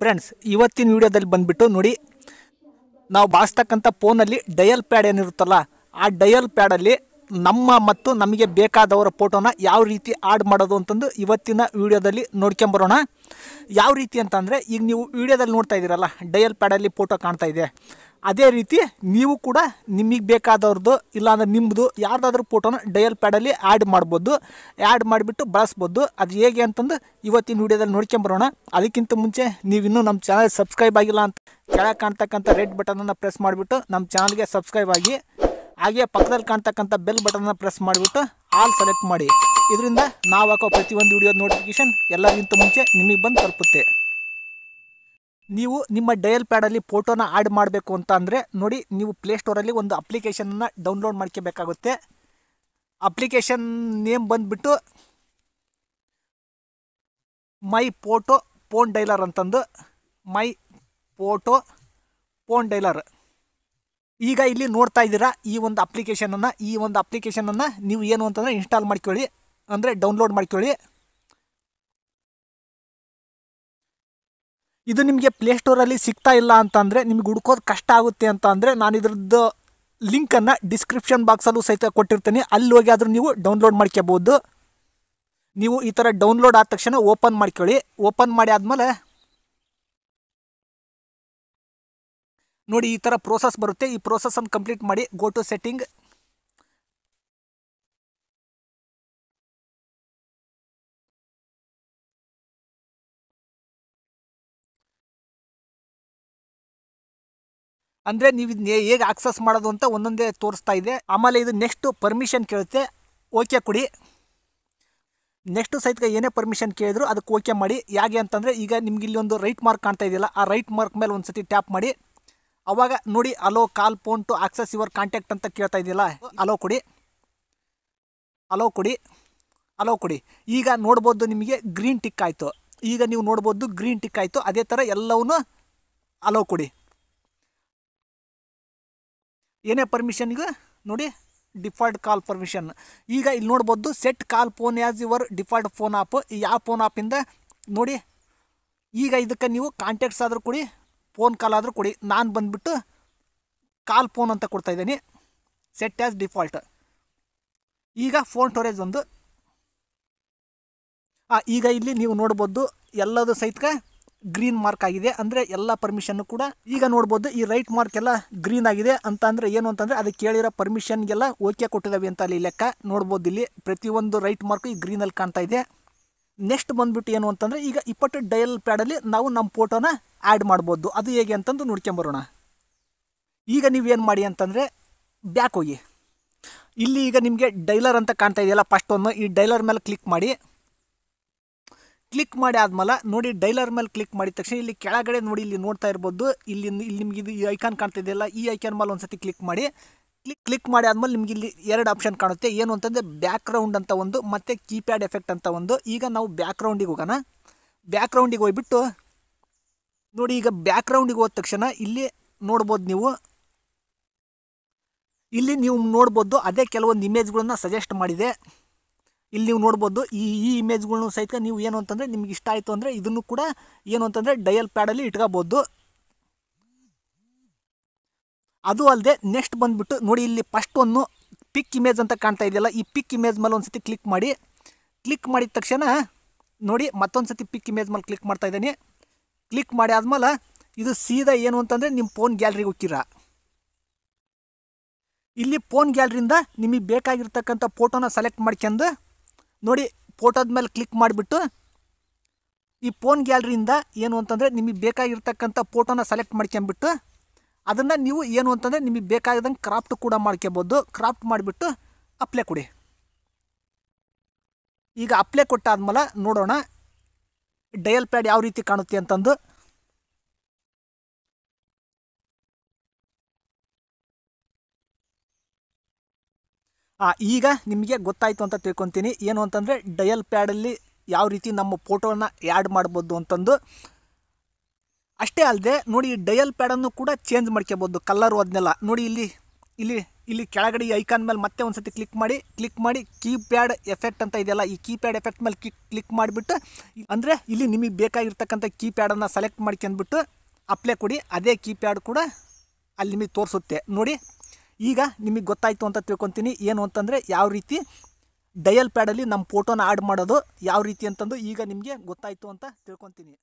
friends ಇವತ್ತಿನ ವಿಡಿಯೋದಲ್ಲಿ ಬಂದುಬಿಟ್ಟು ನೋಡಿ ನಾವು ಬಳಸ್ತಕ್ಕಂಥ ಫೋನಲ್ಲಿ ಡಯಲ್ ಪ್ಯಾಡ್ ಏನಿರುತ್ತಲ್ಲ ಆ ಡಯಲ್ ಪ್ಯಾಡಲ್ಲಿ ನಮ್ಮ ಮತ್ತು ನಮಗೆ ಬೇಕಾದವರ ಫೋಟೋನ ಯಾವ ರೀತಿ ಆಡ್ ಮಾಡೋದು ಅಂತಂದು ಇವತ್ತಿನ ವೀಡಿಯೋದಲ್ಲಿ ನೋಡ್ಕೊಂಬರೋಣ ಯಾವ ರೀತಿ ಅಂತಂದರೆ ಈಗ ನೀವು ವೀಡಿಯೋದಲ್ಲಿ ನೋಡ್ತಾ ಇದ್ದೀರಲ್ಲ ಡಯಲ್ ಪ್ಯಾಡಲ್ಲಿ ಫೋಟೋ ಕಾಣ್ತಾ ಇದೆ ಅದೇ ರೀತಿ ನೀವು ಕೂಡ ನಿಮಗೆ ಬೇಕಾದವ್ರದ್ದು ಇಲ್ಲಾಂದ್ರೆ ನಿಮ್ಮದು ಯಾರ್ದಾದ್ರೂ ಫೋಟೋನ ಡಯಲ್ ಪ್ಯಾಡಲ್ಲಿ ಆ್ಯಡ್ ಮಾಡ್ಬೋದು ಆ್ಯಡ್ ಮಾಡಿಬಿಟ್ಟು ಬಳಸ್ಬೋದು ಅದು ಹೇಗೆ ಅಂತಂದು ಇವತ್ತಿನ ವೀಡಿಯೋದಲ್ಲಿ ನೋಡ್ಕೊಂಬರೋಣ ಅದಕ್ಕಿಂತ ಮುಂಚೆ ನೀವು ಇನ್ನೂ ನಮ್ಮ ಚಾನಲ್ ಸಬ್ಸ್ಕ್ರೈಬ್ ಆಗಿಲ್ಲ ಅಂತ ಕೆಳಗೆ ಕಾಣ್ತಕ್ಕಂಥ ರೆಡ್ ಬಟನನ್ನು ಪ್ರೆಸ್ ಮಾಡಿಬಿಟ್ಟು ನಮ್ಮ ಚಾನಲ್ಗೆ ಸಬ್ಸ್ಕ್ರೈಬ್ ಆಗಿ ಹಾಗೆ ಪಕ್ಕದಲ್ಲಿ ಕಾಣ್ತಕ್ಕಂಥ ಬೆಲ್ ಬಟನನ್ನು ಪ್ರೆಸ್ ಮಾಡಿಬಿಟ್ಟು ಆಲ್ ಸೆಲೆಕ್ಟ್ ಮಾಡಿ ಇದರಿಂದ ನಾವು ಹಾಕೋ ಪ್ರತಿಯೊಂದು ವಿಡಿಯೋದ ನೋಟಿಫಿಕೇಷನ್ ಎಲ್ಲರಿಗಿಂತ ಮುಂಚೆ ನಿಮಗೆ ಬಂದು ತಲುಪುತ್ತೆ ನೀವು ನಿಮ್ಮ ಡಯಲ್ ಪ್ಯಾಡಲ್ಲಿ ಫೋಟೋನ ಆ್ಯಡ್ ಮಾಡಬೇಕು ಅಂತ ಅಂದರೆ ನೋಡಿ ನೀವು ಪ್ಲೇಸ್ಟೋರಲ್ಲಿ ಒಂದು ಅಪ್ಲಿಕೇಶನನ್ನು ಡೌನ್ಲೋಡ್ ಮಾಡ್ಕೋಬೇಕಾಗುತ್ತೆ ಅಪ್ಲಿಕೇಶನ್ ನೇಮ್ ಬಂದುಬಿಟ್ಟು ಮೈ ಫೋಟೋ ಫೋನ್ ಡೈಲರ್ ಅಂತಂದು ಮೈ ಫೋಟೋ ಫೋನ್ ಡೈಲರ್ ಈಗ ಇಲ್ಲಿ ನೋಡ್ತಾ ಇದ್ದೀರಾ ಈ ಒಂದು ಅಪ್ಲಿಕೇಶನನ್ನು ಈ ಒಂದು ಅಪ್ಲಿಕೇಶನನ್ನು ನೀವು ಏನು ಅಂತಂದರೆ ಇನ್ಸ್ಟಾಲ್ ಮಾಡ್ಕೊಳ್ಳಿ ಅಂದರೆ ಡೌನ್ಲೋಡ್ ಮಾಡ್ಕೊಳ್ಳಿ ಇದು ನಿಮಗೆ ಪ್ಲೇಸ್ಟೋರಲ್ಲಿ ಸಿಗ್ತಾ ಇಲ್ಲ ಅಂತಂದರೆ ನಿಮ್ಗೆ ಹುಡ್ಕೋದು ಕಷ್ಟ ಆಗುತ್ತೆ ಅಂತ ಅಂದರೆ ನಾನು ಇದ್ರದ್ದು ಲಿಂಕನ್ನು ಡಿಸ್ಕ್ರಿಪ್ಷನ್ ಬಾಕ್ಸಲ್ಲೂ ಸಹಿತ ಕೊಟ್ಟಿರ್ತೀನಿ ಅಲ್ಲಿ ಹೋಗಿ ಆದರೂ ನೀವು ಡೌನ್ಲೋಡ್ ಮಾಡ್ಕೋಬೋದು ನೀವು ಈ ಥರ ಡೌನ್ಲೋಡ್ ಆದ ತಕ್ಷಣ ಓಪನ್ ಮಾಡ್ಕೊಳ್ಳಿ ಓಪನ್ ಮಾಡಿ ಆದಮೇಲೆ ನೋಡಿ ಈ ಥರ ಪ್ರೋಸೆಸ್ ಬರುತ್ತೆ ಈ ಪ್ರೋಸೆಸನ್ನು ಕಂಪ್ಲೀಟ್ ಮಾಡಿ ಗೋ ಟು ಸೆಟ್ಟಿಂಗ್ ಅಂದರೆ ನೀವು ಇದನ್ನ ಹೇಗೆ ಆಕ್ಸಸ್ ಮಾಡೋದು ಅಂತ ಒಂದೊಂದೇ ತೋರಿಸ್ತಾ ಇದೆ ಆಮೇಲೆ ಇದು ನೆಕ್ಸ್ಟು ಪರ್ಮಿಷನ್ ಕೇಳುತ್ತೆ ಓಕೆ ಕೊಡಿ ನೆಕ್ಸ್ಟ್ ಸಹಿತ ಏನೇ ಪರ್ಮಿಷನ್ ಕೇಳಿದ್ರು ಅದಕ್ಕೆ ಓಕೆ ಮಾಡಿ ಹೇಗೆ ಅಂತಂದರೆ ಈಗ ನಿಮ್ಗೆ ಇಲ್ಲಿ ಒಂದು ರೈಟ್ ಮಾರ್ಕ್ ಕಾಣ್ತಾ ಇದೆಯಲ್ಲ ಆ ರೈಟ್ ಮಾರ್ಕ್ ಮೇಲೆ ಒಂದು ಸತಿ ಟ್ಯಾಪ್ ಮಾಡಿ ಅವಾಗ ನೋಡಿ allow call phone to access your contact ಅಂತ ಕೇಳ್ತಾ ಇದೆಯಲ್ಲ ಅಲೋ ಕೊಡಿ ಅಲೋ ಕೊಡಿ ಅಲೋ ಕೊಡಿ ಈಗ ನೋಡ್ಬೋದು ನಿಮಗೆ ಗ್ರೀನ್ ಟಿಕ್ ಆಯಿತು ಈಗ ನೀವು ನೋಡ್ಬೋದು ಗ್ರೀನ್ ಟಿಕ್ ಆಯಿತು ಅದೇ ಥರ ಎಲ್ಲವನ್ನೂ ಅಲೋ ಕೊಡಿ ಏನೇ ಪರ್ಮಿಷನ್ ಪರ್ಮಿಷನ್ಗೆ ನೋಡಿ ಡಿಫಾಲ್ಟ್ ಕಾಲ್ ಪರ್ಮಿಷನ್ ಈಗ ಇಲ್ಲಿ ನೋಡ್ಬೋದು set call phone as your default phone app ಈ ಯಾವ ಫೋನ್ ಆಪಿಂದ ನೋಡಿ ಈಗ ಇದಕ್ಕೆ ನೀವು ಕಾಂಟ್ಯಾಕ್ಟ್ಸ್ ಆದರೂ ಕೊಡಿ ಫೋನ್ ಕಾಲ್ ಆದರೂ ಕೊಡಿ ನಾನು ಬಂದುಬಿಟ್ಟು ಕಾಲ್ ಫೋನ್ ಅಂತ ಕೊಡ್ತಾ ಇದ್ದೀನಿ ಸೆಟ್ ಆ್ಯಸ್ ಡಿಫಾಲ್ಟ್ ಈಗ ಫೋನ್ ಸ್ಟೋರೇಜ್ ಒಂದು ಈಗ ಇಲ್ಲಿ ನೀವು ನೋಡ್ಬೋದು ಎಲ್ಲದೂ ಸಹಿತಕ್ಕೆ ಗ್ರೀನ್ ಮಾರ್ಕ್ ಆಗಿದೆ ಅಂದರೆ ಎಲ್ಲ ಪರ್ಮಿಷನ್ನು ಕೂಡ ಈಗ ನೋಡ್ಬೋದು ಈ ರೈಟ್ ಮಾರ್ಕ್ ಎಲ್ಲ ಗ್ರೀನ್ ಆಗಿದೆ ಅಂತ ಅಂದರೆ ಏನು ಅಂತಂದರೆ ಅದಕ್ಕೆ ಕೇಳಿರೋ ಪರ್ಮಿಷನ್ಗೆಲ್ಲ ಓಕೆ ಕೊಟ್ಟಿದ್ದಾವೆ ಅಂತ ಅಲ್ಲಿ ಲೆಕ್ಕ ನೋಡ್ಬೋದು ಇಲ್ಲಿ ಪ್ರತಿಯೊಂದು ರೈಟ್ ಮಾರ್ಕ್ ಈ ಗ್ರೀನಲ್ಲಿ ಕಾಣ್ತಾ ಇದೆ ನೆಕ್ಸ್ಟ್ ಬಂದುಬಿಟ್ಟು ಏನು ಅಂತಂದರೆ ಈಗ ಇಪ್ಪತ್ತು ಡಯಲ್ ಪ್ಯಾಡಲ್ಲಿ ನಾವು ನಮ್ಮ ಫೋಟೋನ ಆ್ಯಡ್ ಮಾಡ್ಬೋದು ಅದು ಹೇಗೆ ಅಂತಂದು ನೋಡ್ಕೊಂಬರೋಣ ಈಗ ನೀವೇನು ಮಾಡಿ ಅಂತಂದರೆ ಬ್ಯಾಕ್ ಹೋಗಿ ಇಲ್ಲಿ ಈಗ ನಿಮಗೆ ಡೈಲರ್ ಅಂತ ಕಾಣ್ತಾ ಇದೆಯಲ್ಲ ಫಸ್ಟ್ ಒಂದು ಈ ಡೈಲರ್ ಮೇಲೆ ಕ್ಲಿಕ್ ಮಾಡಿ ಕ್ಲಿಕ್ ಮಾಡಿ ಆದ್ಮೇಲೆ ನೋಡಿ ಡೈಲರ್ ಮೇಲೆ ಕ್ಲಿಕ್ ಮಾಡಿದ ತಕ್ಷಣ ಇಲ್ಲಿ ಕೆಳಗಡೆ ನೋಡಿ ಇಲ್ಲಿ ನೋಡ್ತಾ ಇರ್ಬೋದು ಇಲ್ಲಿ ಇಲ್ಲಿ ನಿಮ್ಗೆ ಇದು ಈ ಐಕಾನ್ ಇದೆಯಲ್ಲ ಈ ಐಕಾನ್ ಮೇಲೆ ಒಂದ್ಸತಿ ಕ್ಲಿಕ್ ಮಾಡಿ ಕ್ಲಿಕ್ ಕ್ಲಿಕ್ ಮಾಡಿ ಆದ್ಮೇಲೆ ನಿಮ್ಗೆ ಇಲ್ಲಿ ಎರಡು ಆಪ್ಷನ್ ಕಾಣುತ್ತೆ ಏನು ಅಂತಂದರೆ ಬ್ಯಾಕ್ಗ್ರೌಂಡ್ ಅಂತ ಒಂದು ಮತ್ತೆ ಕೀಪ್ಯಾಡ್ ಎಫೆಕ್ಟ್ ಅಂತ ಒಂದು ಈಗ ನಾವು ಬ್ಯಾಕ್ಗ್ರೌಂಡಿಗೆ ಹೋಗೋಣ ಬ್ಯಾಕ್ಗ್ರೌಂಡಿಗೆ ಹೋಗ್ಬಿಟ್ಟು ನೋಡಿ ಈಗ ಬ್ಯಾಕ್ಗ್ರೌಂಡಿಗೆ ಹೋದ ತಕ್ಷಣ ಇಲ್ಲಿ ನೋಡ್ಬೋದು ನೀವು ಇಲ್ಲಿ ನೀವು ನೋಡ್ಬೋದು ಅದೇ ಕೆಲವೊಂದು ಇಮೇಜ್ಗಳನ್ನ ಸಜೆಸ್ಟ್ ಮಾಡಿದೆ ಇಲ್ಲಿ ನೀವು ನೋಡ್ಬೋದು ಈ ಈ ಇಮೇಜ್ಗಳ್ನು ಸಹಿತ ನೀವು ಏನು ಅಂತಂದರೆ ನಿಮ್ಗೆ ಇಷ್ಟ ಆಯಿತು ಅಂದರೆ ಇದನ್ನು ಕೂಡ ಏನು ಅಂತಂದರೆ ಡಯಲ್ ಪ್ಯಾಡಲ್ಲಿ ಇಟ್ಕೋಬೋದು ಅದು ಅಲ್ಲದೆ ನೆಕ್ಸ್ಟ್ ಬಂದುಬಿಟ್ಟು ನೋಡಿ ಇಲ್ಲಿ ಫಸ್ಟ್ ಒಂದು ಪಿಕ್ ಇಮೇಜ್ ಅಂತ ಕಾಣ್ತಾ ಇದೆಯಲ್ಲ ಈ ಪಿಕ್ ಇಮೇಜ್ ಮೇಲೆ ಒಂದು ಸತಿ ಕ್ಲಿಕ್ ಮಾಡಿ ಕ್ಲಿಕ್ ಮಾಡಿದ ತಕ್ಷಣ ನೋಡಿ ಮತ್ತೊಂದು ಸತಿ ಪಿಕ್ ಇಮೇಜ್ ಮೇಲೆ ಕ್ಲಿಕ್ ಮಾಡ್ತಾ ಇದ್ದೀನಿ ಕ್ಲಿಕ್ ಮಾಡಿ ಆದಮೇಲೆ ಇದು ಸೀದಾ ಏನು ಅಂತಂದರೆ ನಿಮ್ಮ ಫೋನ್ ಗ್ಯಾಲ್ರಿಗೆ ಹೋಗ್ತೀರಾ ಇಲ್ಲಿ ಫೋನ್ ಗ್ಯಾಲ್ರಿಯಿಂದ ನಿಮಗೆ ಬೇಕಾಗಿರ್ತಕ್ಕಂಥ ಫೋಟೋನ ಸೆಲೆಕ್ಟ್ ಮಾಡ್ಕೊಂಡು ನೋಡಿ ಫೋಟೋದ ಮೇಲೆ ಕ್ಲಿಕ್ ಮಾಡಿಬಿಟ್ಟು ಈ ಫೋನ್ ಗ್ಯಾಲರಿಯಿಂದ ಏನು ಅಂತಂದರೆ ನಿಮಗೆ ಬೇಕಾಗಿರ್ತಕ್ಕಂಥ ಫೋಟೋನ ಸೆಲೆಕ್ಟ್ ಮಾಡ್ಕೊಂಬಿಟ್ಟು ಅದನ್ನು ನೀವು ಏನು ಅಂತಂದರೆ ನಿಮಗೆ ಬೇಕಾಗಿದ್ದಂಗೆ ಕ್ರಾಫ್ಟ್ ಕೂಡ ಮಾಡ್ಕೊಬೋದು ಕ್ರಾಫ್ಟ್ ಮಾಡಿಬಿಟ್ಟು ಅಪ್ಲೈ ಕೊಡಿ ಈಗ ಅಪ್ಲೈ ಕೊಟ್ಟಾದ್ಮೇಲೆ ನೋಡೋಣ ಡಯಲ್ ಪ್ಯಾಡ್ ಯಾವ ರೀತಿ ಕಾಣುತ್ತೆ ಅಂತಂದು ಈಗ ನಿಮಗೆ ಗೊತ್ತಾಯಿತು ಅಂತ ತಿಳ್ಕೊತೀನಿ ಏನು ಅಂತಂದರೆ ಡಯಲ್ ಪ್ಯಾಡಲ್ಲಿ ಯಾವ ರೀತಿ ನಮ್ಮ ಫೋಟೋವನ್ನು ಆ್ಯಡ್ ಮಾಡ್ಬೋದು ಅಂತಂದು ಅಷ್ಟೇ ಅಲ್ಲದೆ ನೋಡಿ ಈ ಡಯಲ್ ಪ್ಯಾಡನ್ನು ಕೂಡ ಚೇಂಜ್ ಮಾಡ್ಕೋಬೋದು ಕಲರ್ ಅದನ್ನೆಲ್ಲ ನೋಡಿ ಇಲ್ಲಿ ಇಲ್ಲಿ ಇಲ್ಲಿ ಕೆಳಗಡೆ ಈ ಐಕಾನ್ ಮೇಲೆ ಮತ್ತೆ ಒಂದು ಸತಿ ಕ್ಲಿಕ್ ಮಾಡಿ ಕ್ಲಿಕ್ ಮಾಡಿ ಕೀಪ್ಯಾಡ್ ಎಫೆಕ್ಟ್ ಅಂತ ಇದೆಯಲ್ಲ ಈ ಕೀಪ್ಯಾಡ್ ಎಫೆಕ್ಟ್ ಮೇಲೆ ಕ್ಲಿಕ್ ಕ್ಲಿಕ್ ಮಾಡಿಬಿಟ್ಟು ಅಂದರೆ ಇಲ್ಲಿ ನಿಮಗೆ ಬೇಕಾಗಿರ್ತಕ್ಕಂಥ ಕೀಪ್ಯಾಡನ್ನು ಸೆಲೆಕ್ಟ್ ಮಾಡ್ಕೊಂಡ್ಬಿಟ್ಟು ಅಪ್ಲೈ ಕೊಡಿ ಅದೇ ಕೀಪ್ಯಾಡ್ ಕೂಡ ಅಲ್ಲಿ ನಿಮಗೆ ತೋರಿಸುತ್ತೆ ನೋಡಿ ಈಗ ನಿಮಗೆ ಗೊತ್ತಾಯಿತು ಅಂತ ತಿಳ್ಕೊತೀನಿ ಏನು ಅಂತಂದರೆ ಯಾವ ರೀತಿ ಡಯಲ್ ಪ್ಯಾಡಲ್ಲಿ ನಮ್ಮ ಫೋಟೋನ ಆ್ಯಡ್ ಮಾಡೋದು ಯಾವ ರೀತಿ ಅಂತಂದು ಈಗ ನಿಮಗೆ ಗೊತ್ತಾಯಿತು ಅಂತ ತಿಳ್ಕೊತೀನಿ